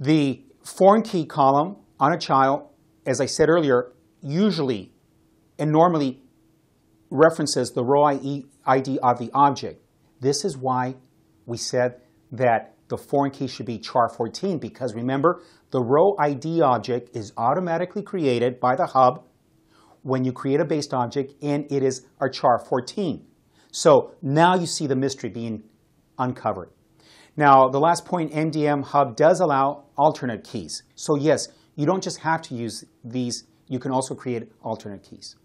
The foreign key column on a child, as I said earlier, usually and normally references the row ID of the object. This is why we said that the foreign key should be char14 because remember, the row ID object is automatically created by the hub when you create a based object and it is our char14. So now you see the mystery being uncovered. Now, the last point, MDM Hub does allow alternate keys. So yes, you don't just have to use these, you can also create alternate keys.